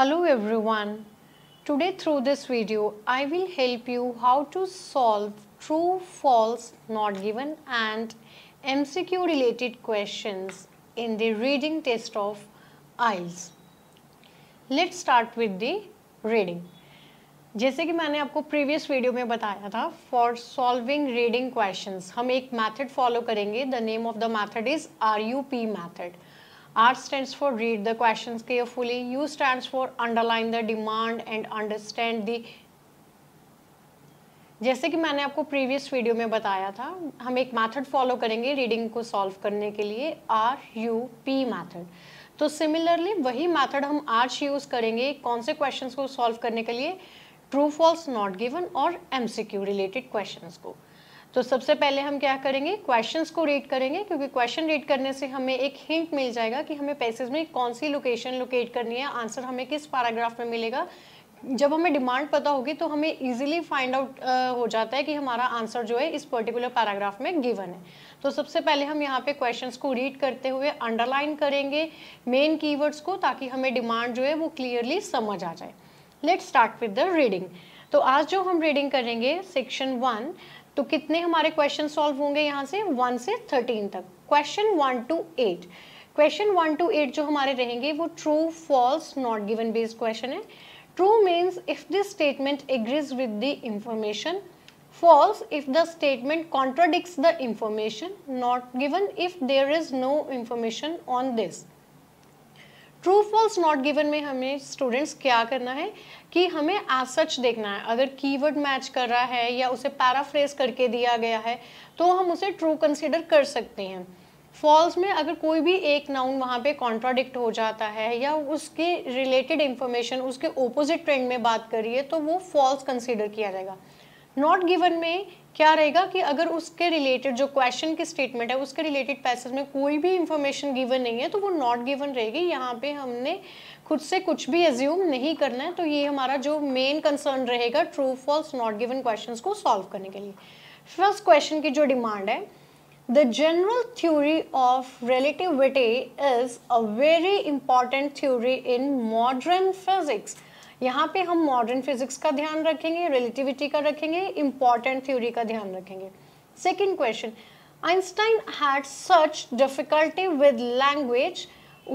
Hello everyone. Today through this video I will help you how to solve true false not given and MCQ related questions in the reading test of IELTS. Let's start with the reading. जैसे कि मैंने आपको previous video में बताया था for solving reading questions हम एक method follow करेंगे the name of the method is R U P method R stands for read the questions carefully. U stands for underline the demand and understand the जैसे कि मैंने आपको previous video में बताया था हम एक मेथड फॉलो करेंगे रीडिंग को सॉल्व करने के लिए आर यू पी मैथड तो सिमिलरली वही मेथड हम आज यूज़ करेंगे कौन से क्वेश्चंस को सॉल्व करने के लिए ट्रू फॉल्स नॉट गिवन और एमसीक्यू रिलेटेड क्वेश्चंस को तो सबसे पहले हम क्या करेंगे क्वेश्चंस को रीड करेंगे क्योंकि क्वेश्चन रीड करने से हमें एक हिंट मिल जाएगा कि हमें पैसेज में कौन सी लोकेशन लोकेट करनी है आंसर हमें किस पैराग्राफ में मिलेगा जब हमें डिमांड पता होगी तो हमें इजीली फाइंड आउट हो जाता है कि हमारा आंसर जो है इस पर्टिकुलर पैराग्राफ में गिवन है तो सबसे पहले हम यहाँ पे क्वेश्चंस को रीड करते हुए अंडरलाइन करेंगे मेन कीवर्ड्स को ताकि हमें डिमांड जो है वो क्लियरली समझ आ जाए let start with the reading तो आज जो हम रीडिंग करेंगे सेक्शन वन तो कितने हमारे क्वेश्चन सॉल्व होंगे यहाँ से वन से थर्टीन तक question one to eight question one to eight जो हमारे रहेंगे वो true false not given based question है true means if this statement agrees with the information false if the statement contradict the information not given if there is no information on this true false not given में हमें students क्या करना है कि हमें as such देखना है अगर कीवर्ड मैच कर रहा है या उसे पैराफ्रेज करके दिया गया है तो हम उसे ट्रू कंसिडर कर सकते हैं फॉल्स में अगर कोई भी एक नाउन वहाँ पे कॉन्ट्राडिक्ट हो जाता है या उसके रिलेटेड इंफॉर्मेशन उसके ओपोजिट ट्रेंड में बात करिए तो वो फॉल्स कंसिडर किया जाएगा नॉट गिवन में क्या रहेगा कि अगर उसके रिलेटेड जो क्वेश्चन की स्टेटमेंट है उसके रिलेटेड पैसेज में कोई भी इंफॉर्मेशन गिवन नहीं है तो वो नॉट गिवन रहेगी यहाँ पे हमने खुद से कुछ भी एज्यूम नहीं करना है तो ये हमारा जो मेन कंसर्न रहेगा true false not given question को सॉल्व करने के लिए फर्स्ट क्वेश्चन की जो डिमांड है the general theory of relativity is a very important theory in modern physics यहाँ पे हम मॉडर्न फिजिक्स का ध्यान रखेंगे रिलेटिविटी का रखेंगे इम्पॉर्टेंट थ्योरी का ध्यान रखेंगे second question Einstein had such difficulty with language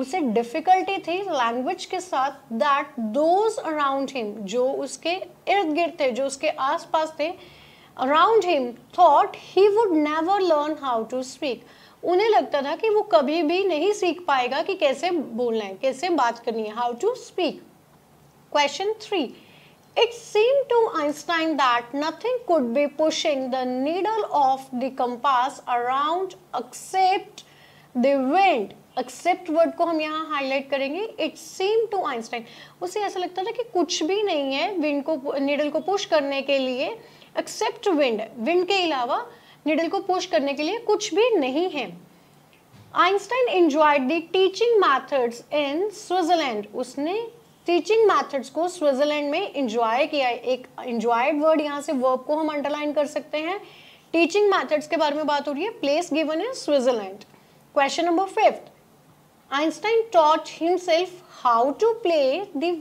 उसे डिफिकल्टी थी लैंग्वेज के साथ दैट दोज अराउंड हिम जो उसके इर्द गिर्द थे जो उसके आसपास थे around him thought he would never learn how to speak उन्हें लगता था कि वो कभी भी नहीं सीख पाएगा कि कैसे बोलना है कैसे बात करनी है how to speak Question 3. It seemed to Einstein that nothing could be pushing the needle of the compass around except the wind. Except word को हम यहाँ हाईलाइट करेंगे इट सीम टू आइंस्टाइन उसे ऐसा लगता था कि कुछ भी नहीं है विंड को निडल को पुश करने के लिए एक्सेप्ट विंड विंड के अलावा निडल को पुश करने के लिए कुछ भी नहीं है Einstein enjoyed the teaching methods in Switzerland उसने टीचिंग मैथड्स को स्विट्जरलैंड में इंजॉय किया एक इंजॉयड वर्ड यहाँ से वर्ब को हम अंडरलाइन कर सकते हैं टीचिंग मैथड्स के बारे में बात हो रही है place given in Switzerland question number fifth Einstein taught himself how to play the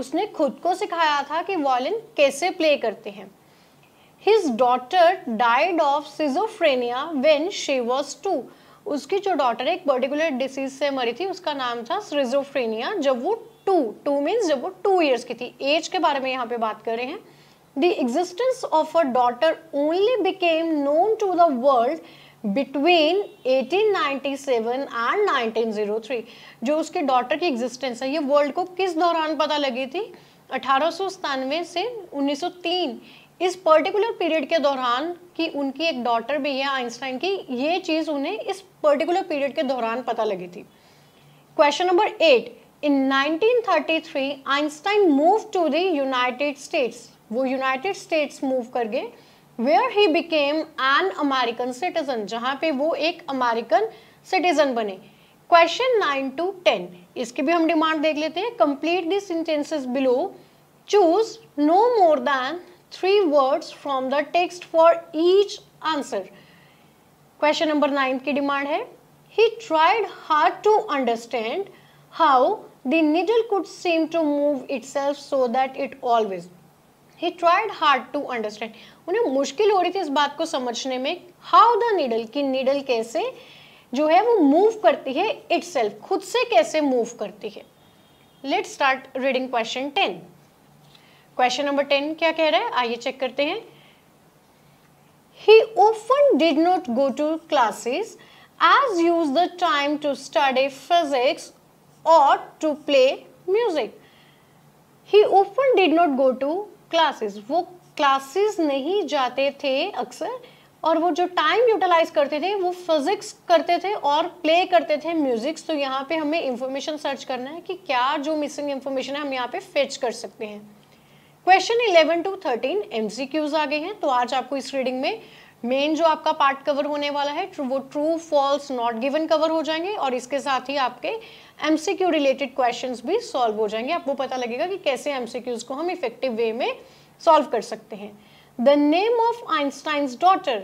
उसने खुद को सिखाया था कि वॉयलिन कैसे प्ले करते हैं his daughter died of schizophrenia when she was two उसकी जो डॉटर एक पर्टिकुलर डिसीज से मरी थी उसका नाम था सिजोफ्रेनिया जब वो टू टू मीन्स जब वो टू ईयर्स की थी एज के बारे में यहाँ पे बात कर रहे हैं the existence of a daughter only became known to the world between 1897 and 1903 जो उसके डॉटर की एग्जिस्टेंस है ये वर्ल्ड को किस दौरान पता लगी थी अठारह से 1903 इस पर्टिकुलर पीरियड के दौरान कि उनकी एक डॉटर भी है आइंस्टाइन की ये चीज़ उन्हें इस पर्टिकुलर पीरियड के दौरान पता लगी थी question number eight in 1933 Einstein move to the United States वो यूनाइटेड स्टेट्स मूव कर गए where he became an American citizen जहां पे वो एक अमेरिकन सिटीजन बने क्वेश्चन नाइन टू टेन इसकी भी हम डिमांड देख लेते हैं complete this sentences below choose no more than three words from the text for each answer. Question number nine की demand है He tried hard to understand how the needle could seem to move itself so that it always he tried hard to understand उन्हें मुश्किल हो रही थी इस बात को समझने में how the needle की needle कैसे जो है वो move करती है itself खुद से कैसे move करती है let's start reading question 10 question number ten क्या कह रहा है आइए चेक करते हैं he often did not go to classes as use the time to study physics और to play music he often did not go to classes वो classes नहीं जाते थे अक्सर और वो जो टाइम यूटिलाइज करते थे वो फिजिक्स करते थे और प्ले करते थे म्यूजिक्स तो यहाँ पे हमें इंफॉर्मेशन सर्च करना है कि क्या जो मिसिंग इंफॉर्मेशन है हम यहाँ पे फेच कर सकते हैं क्वेश्चन 11 टू 13 एमसीक्यूज आ गए हैं तो आज आपको इस रीडिंग में मेन जो आपका पार्ट कवर होने वाला है वो true false not given cover हो जाएंगे और इसके साथ ही आपके एमसीक्यू रिलेटेड क्वेश्चंस भी सॉल्व हो जाएंगे आपको पता लगेगा कि कैसे एमसीक्यूज को हम इफेक्टिव वे में सॉल्व कर सकते हैं the name of Einstein's daughter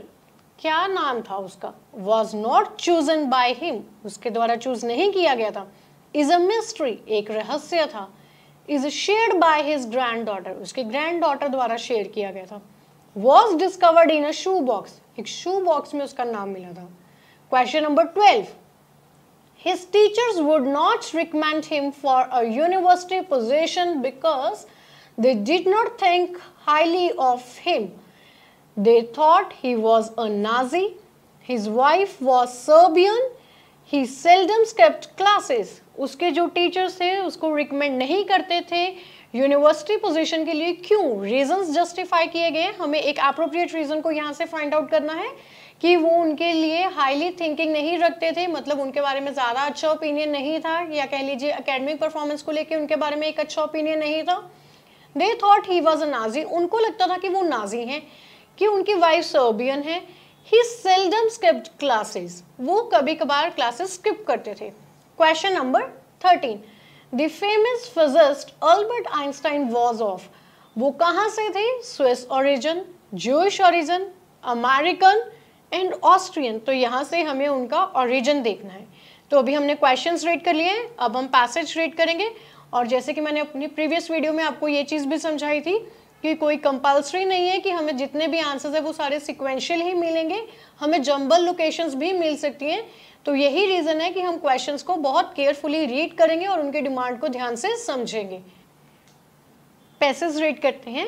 क्या नाम था उसका was not chosen by him उसके द्वारा चूज नहीं किया गया था इज अ मिस्ट्री एक रहस्य था Is shared by his granddaughter. His granddaughter. Granddaughter द्वारा शेयर किया गया था was discovered in a shoe box एक शू बॉक्स में उसका नाम मिला था question number twelve his teachers would not recommend him for a university position because they did not think highly of him. They thought he was a Nazi. His wife was Serbian. He seldom kept classes. उसके जो teachers थे उसको recommend नहीं करते थे university position के लिए क्यों रीजंस जस्टिफाई किए गए हमें एक अप्रोप्रिएट रीज़न को यहाँ से फाइंड आउट करना है कि वो उनके लिए हाईली थिंकिंग नहीं रखते थे मतलब उनके बारे में ज़्यादा अच्छा ओपिनियन नहीं था या कह लीजिए अकेडमिक परफॉर्मेंस को लेकर उनके बारे में एक अच्छा ओपिनियन नहीं था they thought he was a Nazi उनको लगता था कि वो नाजी हैं कि उनकी वाइफ सर्बियन है ही सेल्डम स्किप्ड क्लासेस वो कभी कभार क्लासेस स्किप करते थे question number thirteen the famous physicist Albert Einstein was of वो कहाँ से थे Swiss origin Jewish origin American and Austrian तो यहाँ से हमें उनका ओरिजन देखना है तो अभी हमने क्वेश्चंस रीड कर लिए हैं अब हम पैसेज रीड करेंगे और जैसे कि मैंने अपनी प्रीवियस वीडियो में आपको ये चीज़ भी समझाई थी कि कोई कंपल्सरी नहीं है कि हमें जितने भी आंसर्स है वो सारे सिक्वेंशियल ही मिलेंगे हमें जंबल लोकेशंस भी मिल सकती हैं तो यही रीज़न है कि हम क्वेश्चंस को बहुत केयरफुली रीड करेंगे और उनके डिमांड को ध्यान से समझेंगे पैसेज रीड करते हैं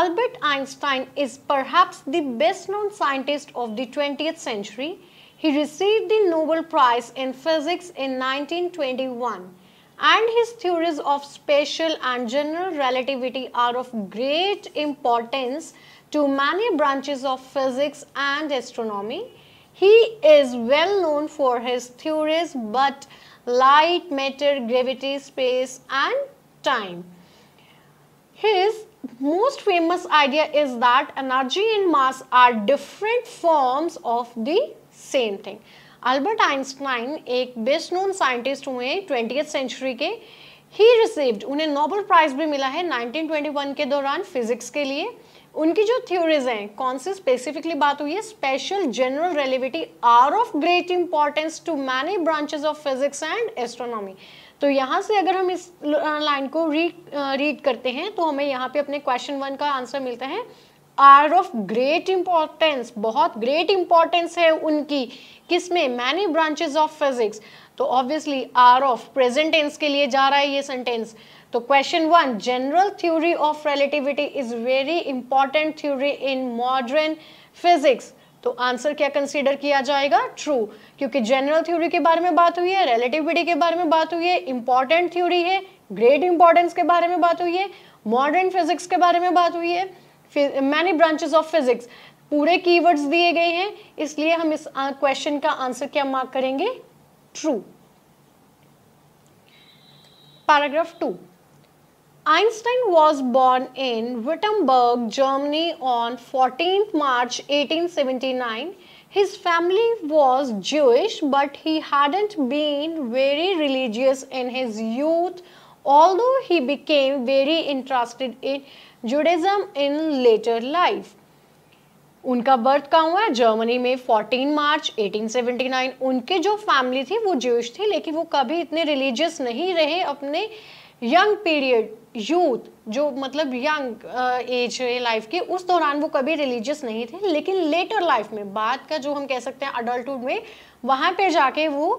Albert Einstein is perhaps the best known scientist of the twentieth century he receive the Nobel prize in physics in 1921 and his theories of spatial and general relativity are of great importance to many branches of physics and astronomy. He is well known for his theories but light, matter, gravity, space and time. His most famous idea is that energy and mass are different forms of the same thing. Albert Einstein एक best known scientist हुए twenty century के he received उन्हें Nobel prize भी मिला है 1921 के दौरान physics के लिए उनकी जो थ्योरीज हैं कौन सी स्पेसिफिकली बात हुई है special general relativity are of great importance to many branches of physics and astronomy तो यहाँ से अगर हम इस लाइन को रीड रीड करते हैं तो हमें यहाँ पे अपने क्वेश्चन वन का आंसर मिलता है आर ऑफ ग्रेट इम्पॉर्टेंस बहुत ग्रेट इम्पॉर्टेंस है उनकी किस में मैनी ब्रांचेज ऑफ फिजिक्स तो obviously are of present tense के लिए जा रहा है ये सेंटेंस तो question one general theory of relativity is very important theory in modern physics तो आंसर क्या कंसीडर किया जाएगा ट्रू क्योंकि जनरल थ्योरी के बारे में बात हुई है रिलेटिविटी के बारे में बात हुई है इंपॉर्टेंट थ्योरी है ग्रेट इंपॉर्टेंस के बारे में बात हुई है मॉडर्न फिजिक्स के बारे में बात हुई है मैनी ब्रांचेस ऑफ फिजिक्स पूरे कीवर्ड्स दिए गए हैं इसलिए हम इस क्वेश्चन का आंसर क्या मार्क करेंगे true paragraph two Einstein was born in Württemberg Germany on fourteen March 1879 His family was but he he hadn't been very religious in his youth. Although he became very interested in Judaism in later life उनका birth कहाँ हुआ है Germany में 14 मार्च 1879 उनके जो family थी वो Jews थी लेकिन वो कभी इतने रिलीजियस नहीं रहे अपने यंग पीरियड यूथ जो मतलब यंग एज लाइफ की उस दौरान वो कभी रिलीजियस नहीं थे लेकिन लेटर लाइफ में बात का जो हम कह सकते हैं अडल्टुड में वहाँ पे जाके वो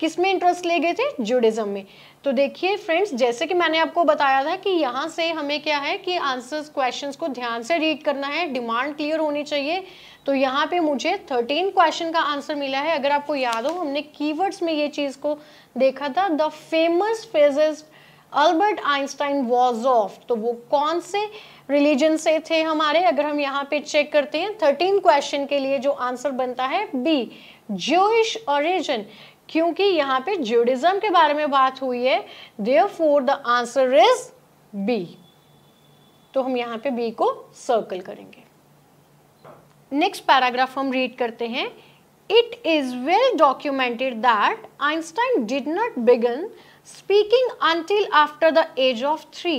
किस में इंटरेस्ट ले गए थे जुडिज्म में तो देखिए फ्रेंड्स जैसे कि मैंने आपको बताया था कि यहाँ से हमें क्या है कि आंसर्स क्वेश्चंस को ध्यान से रीड करना है डिमांड क्लियर होनी चाहिए तो यहाँ पे मुझे थर्टीन क्वेश्चन का आंसर मिला है अगर आपको याद हो हमने कीवर्ड्स में ये चीज़ को देखा था the famous phases Albert Einstein was of तो वो कौन से रिलीजन से थे हमारे अगर हम यहाँ पे चेक करते हैं थर्टीन क्वेश्चन के लिए जो आंसर बनता है बी जोइश ऑरिजन क्योंकि यहाँ पे ज्यूडिज्म के बारे में बात हुई है therefore the answer is B तो हम यहाँ पे बी को सर्कल करेंगे नेक्स्ट पैराग्राफ हम रीड करते हैं it is well documented that Einstein did not begin speaking until after the age of three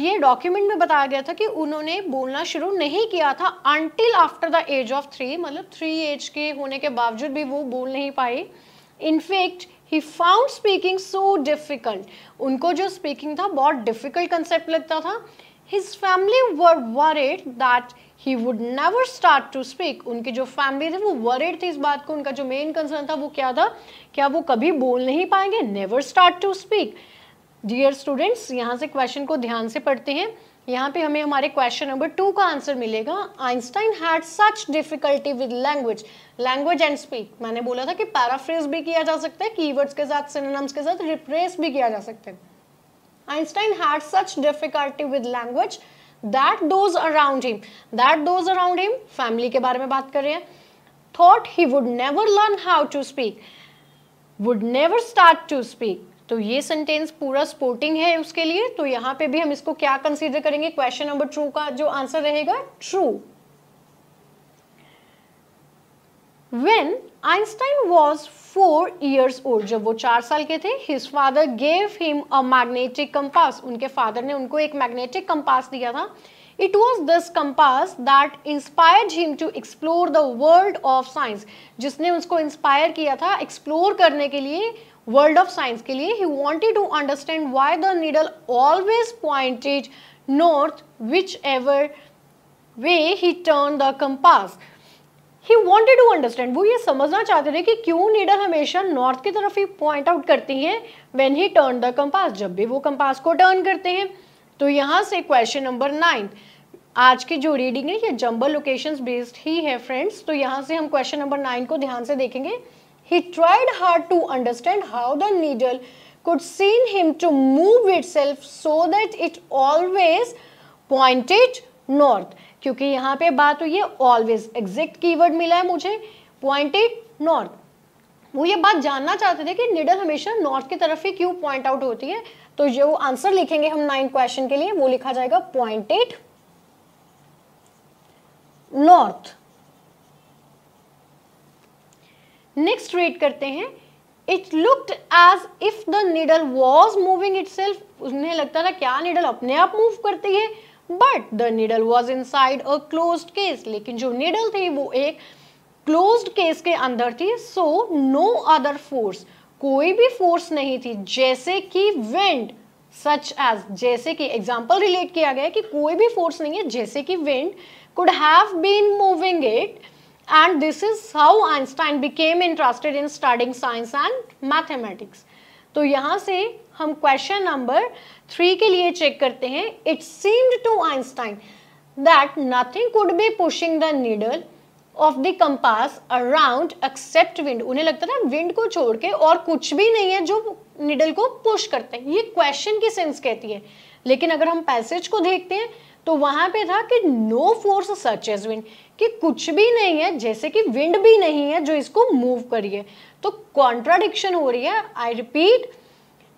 ये डॉक्यूमेंट में बताया गया था कि उन्होंने बोलना शुरू नहीं किया था until after the age of three मतलब थ्री एज के होने के बावजूद भी वो बोल नहीं पाई in fact he found speaking so difficult उनको जो स्पीकिंग था बहुत डिफिकल्ट कंसेप्ट लगता था his family were worried that he would never start to speak उनकी जो फैमिली थी वो वरिड थी इस बात को उनका जो मेन कंसर्न था वो क्या था क्या वो कभी बोल नहीं पाएंगे never start to speak dear students यहाँ से क्वेश्चन को ध्यान से पढ़ते हैं यहाँ पे हमें हमारे क्वेश्चन नंबर टू का आंसर मिलेगा Einstein had such difficulty with language language and speak मैंने बोला था कि पैराफ्रेज भी किया जा सकता है कीवर्ड्स के साथ सिनोनम्स के साथ रिप्रेस भी किया जा सकते हैं Einstein had such difficulty with language that those around him that those around him family के बारे में बात कर रहे हैं thought he would never learn how to speak would never start to speak तो ये सेंटेंस पूरा स्पोर्टिंग है उसके लिए तो यहां पे भी हम इसको क्या कंसीडर करेंगे क्वेश्चन नंबर ट्रू का जो आंसर रहेगा true when Einstein was four years old जब वो चार साल के थे his father gave him a magnetic compass उनके फादर ने उनको एक मैग्नेटिक कंपास दिया था it was this compass that inspired him to explore the world of science जिसने उसको इंस्पायर किया था एक्सप्लोर करने के लिए वर्ल्ड ऑफ साइंस के लिए he wanted to understand why the needle always pointed north whichever way he turn the compass he wanted to understand वो ये समझना चाहते थे कि क्यों नीडल हमेशा नॉर्थ की तरफ ही पॉइंट आउट करती है when he turn the compass जब भी वो कंपास को टर्न करते हैं तो यहाँ से क्वेश्चन नंबर नाइन आज की जो रीडिंग है ये जंबल लोकेशंस बेस्ड ही है फ्रेंड्स तो यहाँ से हम क्वेश्चन नंबर नाइन को ध्यान से देखेंगे He tried hard to understand how the needle could seem him to move itself so that it always pointed north. क्योंकि यहाँ पे बात हुई है always exact keyword मिला है मुझे pointed north. वो ये बात जानना चाहते थे कि निडल हमेशा नॉर्थ की तरफ ही क्यों पॉइंट आउट होती है तो जो आंसर लिखेंगे हम नाइन क्वेश्चन के लिए वो लिखा जाएगा पॉइंटेड नॉर्थ नेक्स्ट रीड करते हैं it looked as if the needle was moving itself उन्हें लगता था क्या नीडल अपने आप मूव करती है but the needle was inside a close case लेकिन जो नीडल थी वो एक क्लोज केस के अंदर थी सो नो अदर फोर्स कोई भी फोर्स नहीं थी जैसे कि विंड सच एज जैसे कि एग्जाम्पल रिलेट किया गया कि कोई भी फोर्स नहीं है जैसे कि wind could have been moving it and this is how Einstein became interested in studying science and mathematics. तो यहाँ से हम क्वेश्चन नंबर थ्री के लिए चेक करते हैं it seemed to Einstein that nothing could be pushing the needle of the compass around except wind उन्हें लगता था विंड को छोड़ के और कुछ भी नहीं है जो निडल को पुश करते हैं ये क्वेश्चन की सेंस कहती है लेकिन अगर हम पैसेज को देखते हैं तो वहां पे था कि no force such as wind कि कुछ भी नहीं है जैसे कि विंड भी नहीं है जो इसको मूव करिए तो कॉन्ट्राडिक्शन हो रही है आई रिपीट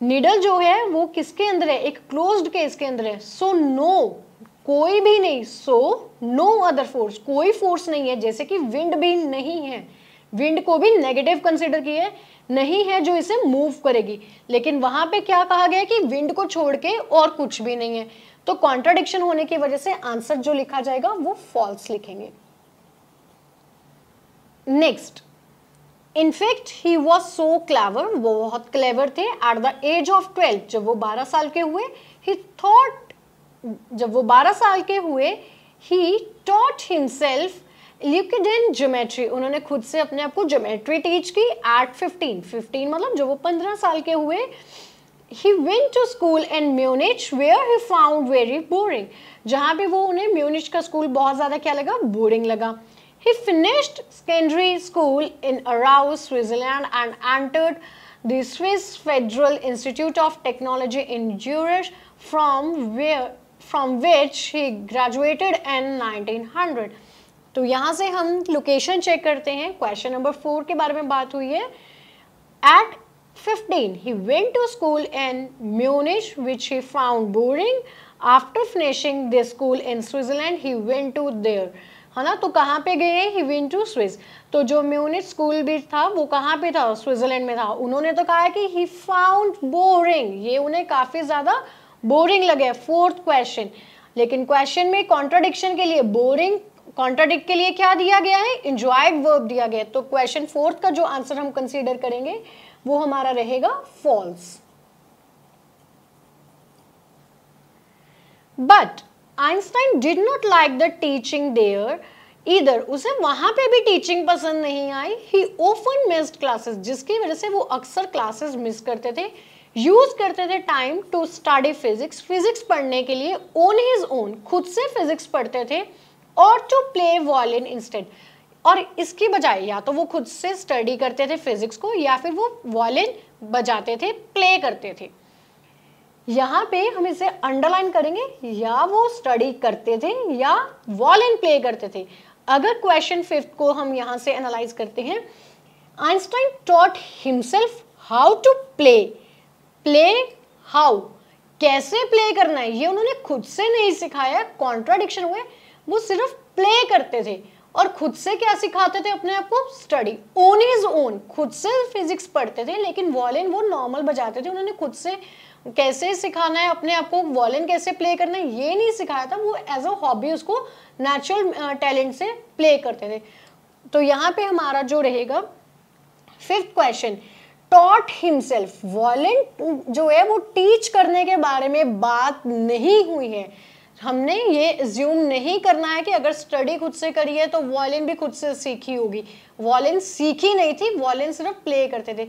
निडल जो है वो किसके अंदर है एक क्लोज्ड केस के अंदर है सो so, नो no, कोई भी नहीं सो नो अदर फोर्स कोई फोर्स नहीं है जैसे कि विंड भी नहीं है विंड को भी नेगेटिव कंसिडर किया है नहीं है जो इसे मूव करेगी लेकिन वहां पे क्या कहा गया कि विंड को छोड़ के और कुछ भी नहीं है तो कॉन्ट्राडिक्शन होने की वजह से आंसर जो लिखा जाएगा वो फॉल्स लिखेंगे next in fact he was so clever वो बहुत क्लेवर थे at the age of twelve जब वो बारह साल के हुए ही थॉट जब वो बारह साल के हुए ही टॉट हिमसेल्फ लिक्विड ज्योमेट्री उन्होंने खुद से अपने आप को ज्योमेट्री टीच की एट फिफ्टीन फिफ्टीन मतलब जब वो पंद्रह साल के हुए he went to school in Munich where he found very boring जहाँ भी वो उन्हें म्यूनिच का स्कूल बहुत ज़्यादा क्या लगा बोरिंग लगा he finished secondary school in Aarau Switzerland and entered the Swiss Federal Institute of Technology in Zurich from where from which he graduated in nineteen hundred तो यहाँ से हम लोकेशन चेक करते हैं क्वेश्चन नंबर फोर के बारे में बात हुई है at 15 he went to school in Munich which he found boring after finishing the school in switzerland he went to there है ना तो कहाँ पे गए ही विन टू स्विस तो जो म्यूनिट स्कूल भी था वो कहाँ पे था स्विट्ज़रलैंड में था उन्होंने तो कहा कि ही फाउंड बोरिंग ये उन्हें काफ़ी ज़्यादा बोरिंग लगे फोर्थ क्वेश्चन लेकिन क्वेश्चन में कॉन्ट्रोडिक्शन के लिए बोरिंग कॉन्ट्राडिक्ट के लिए क्या दिया गया है इंजॉयड वर्ब दिया गया है तो क्वेश्चन फोर्थ का जो आंसर हम कंसीडर करेंगे वो हमारा रहेगा false but Einstein did not like the teaching there इधर उसे वहां पे भी टीचिंग पसंद नहीं आई ही ओफन मिस्ड क्लासेस जिसकी वजह से वो अक्सर क्लासेस मिस करते थे यूज करते थे time to study physics physics पढ़ने के लिए ओन हिज ओन खुद से फिजिक्स पढ़ते थे और टू प्ले वॉलिन इंस्टेंट और इसकी बजाय या तो वो खुद से स्टडी करते थे फिजिक्स को या फिर वो वॉलिन बजाते थे प्ले करते थे यहाँ पे हम इसे अंडरलाइन करेंगे या वो स्टडी करते थे या वॉलिन प्ले करते थे अगर क्वेश्चन फिफ्थ को हम यहाँ से एनालाइज करते हैं Einstein taught himself how to play play how कैसे प्ले करना है ये उन्होंने खुद से नहीं सिखाया कॉन्ट्राडिक्शन हुए वो सिर्फ प्ले करते थे और खुद से क्या सिखाते थे अपने आप को स्टडी ओन इज ओन खुद से फिजिक्स पढ़ते थे लेकिन वॉलिन वो नॉर्मल बजाते थे उन्होंने खुद से कैसे सिखाना है अपने आप को वॉलिन कैसे प्ले करना है ये नहीं सिखाया था वो एज अ हॉबी उसको नेचुरल टैलेंट से प्ले करते थे तो यहाँ पे हमारा जो रहेगा fifth question taught himself violin जो है वो टीच करने के बारे में बात नहीं हुई है हमने ये ज्यूम नहीं करना है कि अगर स्टडी खुद से करी है तो वॉलिन भी खुद से सीखी होगी वॉलिन सीखी नहीं थी वॉलिन सिर्फ प्ले करते थे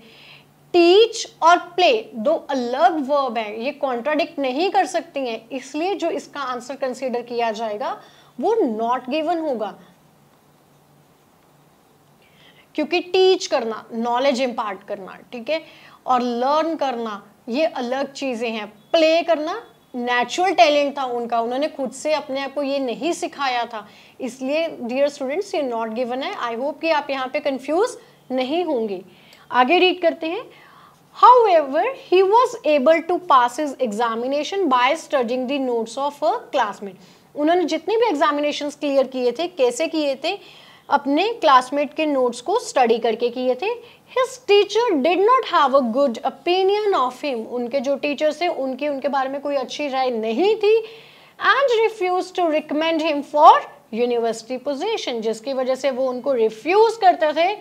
टीच और प्ले दो अलग वर्ब हैं ये कॉन्ट्राडिक्ट नहीं कर सकती हैं इसलिए जो इसका आंसर कंसीडर किया जाएगा वो नॉट गिवन होगा क्योंकि टीच करना नॉलेज इम्पार्ट करना ठीक है और लर्न करना ये अलग चीज़ें हैं प्ले करना नेचुरल टैलेंट था उनका उन्होंने खुद से अपने आप को ये नहीं सिखाया था इसलिए डियर स्टूडेंट्स ये नॉट गिवन है आई होप कि आप यहाँ पे कंफ्यूज नहीं होंगे आगे रीड करते हैं however he was able to pass his examination by studying the notes of a classmate उन्होंने जितने भी एग्जामिनेशन क्लियर किए थे कैसे किए थे अपने क्लासमेट के नोट्स को स्टडी करके किए थे his teacher did not have a good opinion of him उनके जो टीचर्स थे उनकी उनके बारे में कोई अच्छी राय नहीं थी and refuse to recommend him for university position जिसकी वजह से वो उनको रिफ्यूज करते थे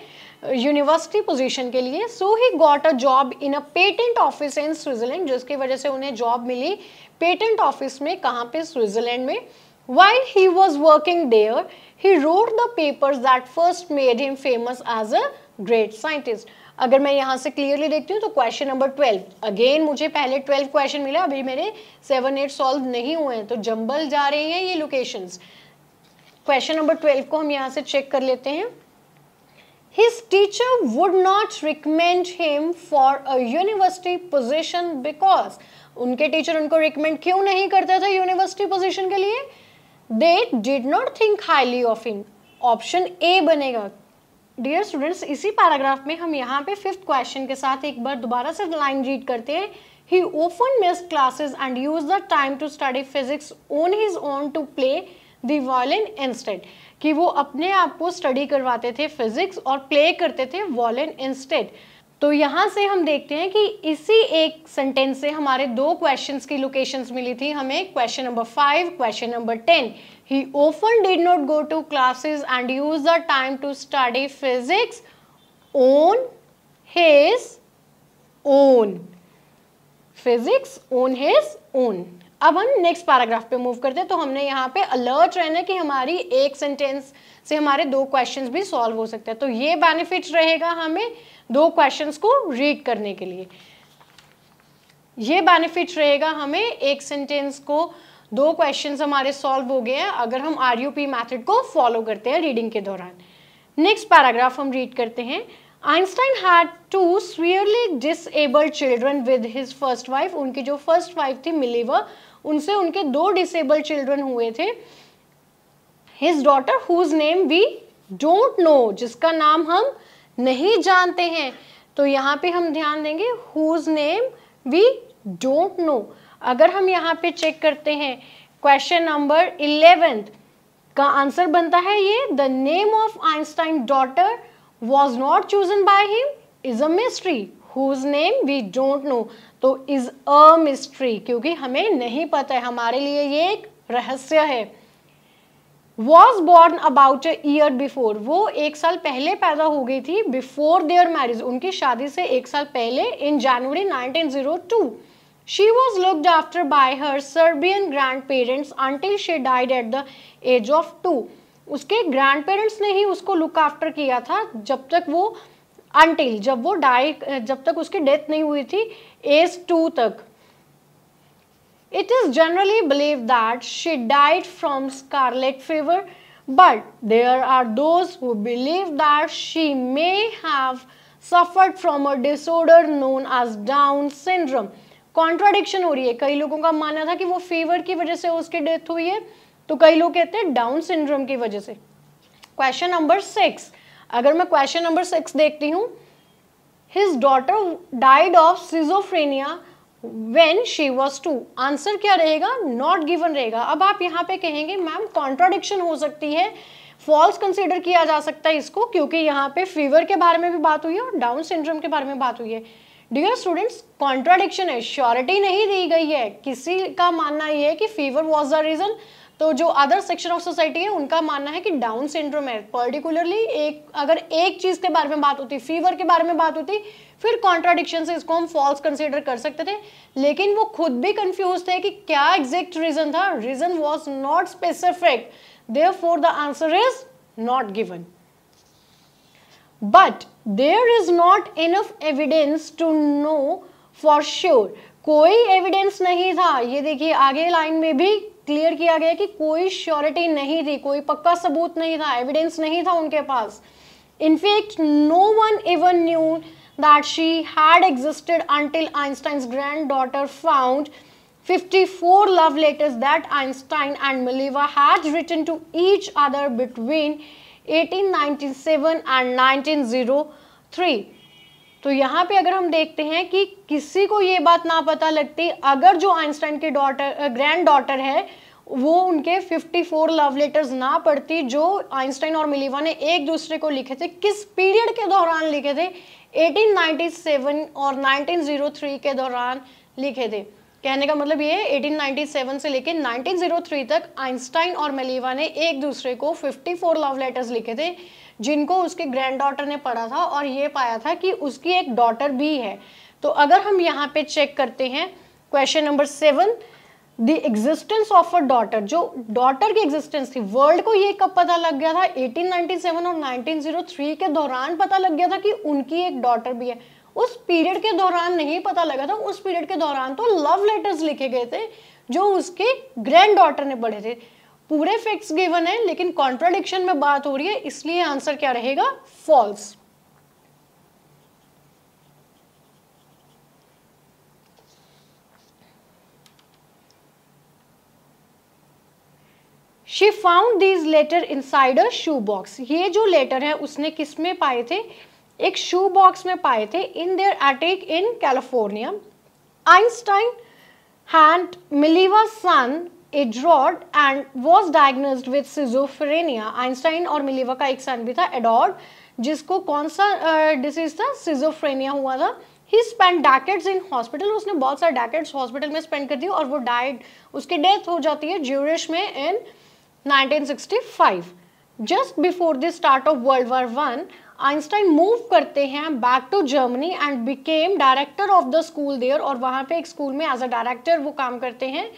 यूनिवर्सिटी पोजिशन के लिए so he got a job in a patent office in Switzerland जिसकी वजह से उन्हें जॉब मिली पेटेंट ऑफिस में कहाँ पे स्विट्जरलैंड में while he was working there he wrote the papers that first made him famous as a great scientist अगर मैं यहाँ से क्लियरली देखती हूँ तो क्वेश्चन नंबर ट्वेल्व अगेन मुझे पहले ट्वेल्व क्वेश्चन मिला अभी मेरे सेवन एट सॉल्व नहीं हुए हैं तो जंबल जा रहे हैं ये लोकेशंस क्वेश्चन नंबर ट्वेल्व को हम यहाँ से चेक कर लेते हैं his teacher would not recommend him for a university position because उनके टीचर उनको रिकमेंड क्यों नहीं करते थे यूनिवर्सिटी पोजिशन के लिए they did not think highly of him option A बनेगा डियर स्टूडेंट्स इसी पैराग्राफ में हम यहाँ पे फिफ्थ क्वेश्चन के साथ एक बार दोबारा से लाइन रीड करते हैं he often miss classes and use the time to study physics on his own to play the violin instead कि वो अपने आप को स्टडी करवाते थे फिजिक्स और प्ले करते थे वॉलिन इंस्टेंट तो यहाँ से हम देखते हैं कि इसी एक सेंटेंस से हमारे दो क्वेश्चंस की लोकेशंस मिली थी हमें question number five question number ten He often did not go to classes and use the time to study physics on his own. Physics on his own. अब हम नेक्स्ट पैराग्राफ पे move करते हैं तो हमने यहाँ पे अलर्ट रहना कि हमारी एक सेंटेंस से हमारे दो क्वेश्चंस भी सॉल्व हो सकते हैं तो ये बेनिफिट रहेगा हमें दो क्वेश्चंस को रीड करने के लिए ये बेनिफिट रहेगा हमें एक सेंटेंस को uh, दो क्वेश्चन हमारे सॉल्व हो गए हैं अगर हम आर यू पी मैथड को फॉलो करते हैं रीडिंग के दौरान नेक्स्ट पैराग्राफ हम रीड करते हैं Einstein had two severely disabled children with his first wife उनकी जो फर्स्ट वाइफ थी मिलीवर उनसे उनके दो डिसेबल्ड चिल्ड्रन हुए थे his daughter whose name we don't know जिसका नाम हम नहीं जानते हैं तो यहाँ पे हम ध्यान देंगे whose name we don't know अगर हम यहाँ पे चेक करते हैं क्वेश्चन नंबर इलेवेंथ का आंसर बनता है ये the name of Einstein daughter was not chosen by him is a mystery whose name we don't know तो इज अ मिस्ट्री क्योंकि हमें नहीं पता है हमारे लिए ये एक रहस्य है was born about a year before वो एक साल पहले पैदा हो गई थी बिफोर देयर मैरिज उनकी शादी से एक साल पहले in January 1902 She was looked after by her Serbian grandparents until she died at the age of two. उसके ग्रैंड पेरेंट्स ने ही उसको लुक आफ्टर किया था जब तक वो अंटिल जब वो डाई जब तक उसकी डेथ नहीं हुई थी एज टू तक It is generally believed that she died from scarlet fever, but there are those who believe that she may have suffered from a disorder known as Down syndrome. Contradiction हो रही है कई लोगों का मानना था कि वो फीवर की वजह से उसकी डेथ हुई है तो कई लोग कहते हैं डाउन सिंड्रोम की वजह से क्वेश्चन नंबर सिक्स अगर मैं क्वेश्चन नंबर सिक्स देखती हूँ his daughter died of schizophrenia when she was two answer क्या रहेगा नॉट गिवन रहेगा अब आप यहाँ पे कहेंगे मैम कॉन्ट्राडिक्शन हो सकती है फॉल्स कंसिडर किया जा सकता है इसको क्योंकि यहाँ पे फीवर के बारे में भी बात हुई है और डाउन सिंड्रोम के बारे में बात हुई है डियर स्टूडेंट्स कॉन्ट्राडिक्शन है श्योरिटी नहीं दी गई है किसी का मानना यह है कि फीवर वॉज द रीज़न तो जो अदर सेक्शन ऑफ सोसाइटी है उनका मानना है कि डाउन सिंड्रोम है पर्टिकुलरली एक अगर एक चीज़ के बारे में बात होती फीवर के बारे में बात होती फिर कॉन्ट्राडिक्शन से इसको हम फॉल्स कंसिडर कर सकते थे लेकिन वो खुद भी कंफ्यूज थे कि क्या एग्जैक्ट रीज़न था reason was not specific therefore the answer is not given but there is not enough evidence to know for sure कोई एविडेंस नहीं था ये देखिए आगे लाइन में भी क्लियर किया गया कि कोई श्योरिटी नहीं थी कोई पक्का सबूत नहीं था एविडेंस नहीं था उनके पास in fact no one even knew that she had existed until Einstein granddaughter found 54 love letters that Einstein and Mileva had written to each other between 1897 and 1903 तो यहाँ पे अगर हम देखते हैं कि किसी को ये बात ना पता लगती अगर जो आइंस्टाइन के डॉटर ग्रैंड डॉटर है वो उनके 54 लव लेटर्स ना पढ़ती जो आइंस्टाइन और मिलीवा ने एक दूसरे को लिखे थे किस पीरियड के दौरान लिखे थे 1897 और 1903 के दौरान लिखे थे कहने का मतलब ये है 1897 से लेके 1903 तक आइंस्टाइन और मेलीवा ने एक दूसरे को 54 लव लेटर्स लिखे थे जिनको उसके ग्रैंड डॉटर ने पढ़ा था और ये पाया था कि उसकी एक डॉटर भी है तो अगर हम यहाँ पे चेक करते हैं question number seven the existence of a daughter जो डॉटर की एग्जिस्टेंस थी वर्ल्ड को ये कब पता लग गया था 1897 और 1903 के दौरान पता लग गया था कि उनकी एक डॉटर भी है उस पीरियड के दौरान नहीं पता लगा था उस पीरियड के दौरान तो लव लेटर्स लिखे गए थे जो उसके ग्रैंड डॉटर ने पढ़े थे पूरे फैक्ट्स गिवन है लेकिन कॉन्ट्राडिक्शन में बात हो रही है इसलिए आंसर क्या रहेगा false she found these letter inside a shoe box ये जो लेटर है उसने किस में पाए थे एक शू बॉक्स में पाए थे in their attic in California Einstein and Mileva son Eduard and was diagnose with schizophrenia Einstein और मिलीवा का एक सन भी था एडॉर्ड जिसको कौन सा डिसीज uh, था सिजोफ्रेनिया हुआ था ही स्पेंड डैकेट्स इन हॉस्पिटल उसने बहुत सारे डैकेट्स हॉस्पिटल में स्पेंड कर दिए और वो डाइड उसकी डेथ हो जाती है ज्यूरिश में in 1965 just before the start of World War One Einstein move करते हैं back to Germany and became director of the school there और वहाँ पे एक स्कूल में एज अ डायरेक्टर वो काम करते हैं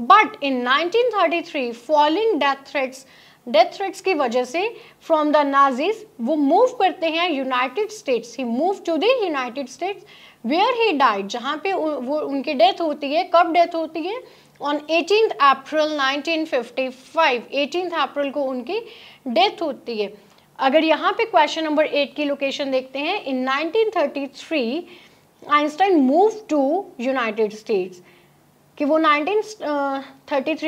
but in 1933 following death threats death threats की वजह से फ्रॉम द नाजीज वो मूव करते हैं United States he move to the United States where he died जहाँ पे वो उनकी डेथ होती है कब डेथ होती है ऑन एटीन अप्रैल 1955 18 अप्रैल को उनकी डेथ होती है अगर यहाँ पे क्वेश्चन नंबर एट की लोकेशन देखते हैं in 1933 Einstein move to United States कि वो 1933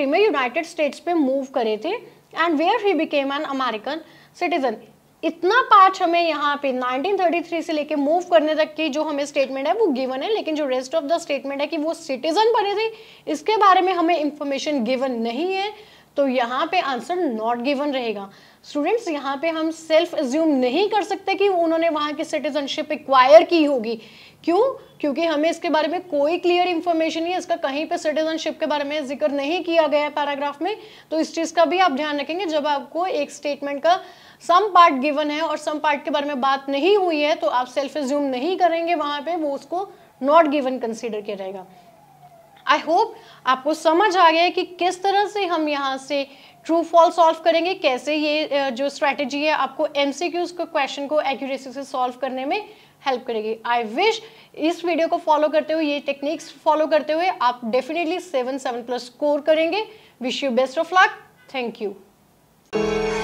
uh, में यूनाइटेड स्टेट्स पे मूव करे थे and where he became an American citizen इतना पार्ट हमें यहाँ पे 1933 से लेके मूव करने तक की जो हमें स्टेटमेंट है वो गिवन है लेकिन जो रेस्ट ऑफ द स्टेटमेंट है कि वो सिटीजन बने थे इसके बारे में हमें इंफॉर्मेशन गिवन नहीं है तो यहाँ पे आंसर नॉट गिवन रहेगा स्टूडेंट्स यहाँ पे हम सेल्फ एज्यूम नहीं कर सकते कि उन्होंने वहाँ की सिटीजनशिप एक्वायर की होगी क्यों क्योंकि हमें इसके बारे में कोई क्लियर इंफॉर्मेशन नहीं है इसका कहीं पे सिटीजनशिप के बारे में जिक्र नहीं किया गया है पैराग्राफ में तो इस चीज़ का भी आप ध्यान रखेंगे जब आपको एक स्टेटमेंट का सम पार्ट गिवन है और सम पार्ट के बारे में बात नहीं हुई है तो आप सेल्फ एज्यूम नहीं करेंगे वहाँ पर वो उसको नॉट गिवन कंसिडर किया जाएगा आई होप आपको समझ आ गया है कि किस तरह से हम यहाँ से ट्रू फॉल सॉल्व करेंगे कैसे ये जो स्ट्रैटेजी है आपको एम सी क्यूज को क्वेश्चन को एक्यूरेसी से सॉल्व करने में हेल्प करेगी आई विश इस वीडियो को फॉलो करते हुए ये टेक्निक्स फॉलो करते हुए आप definitely seven seven plus score करेंगे wish you best of luck thank you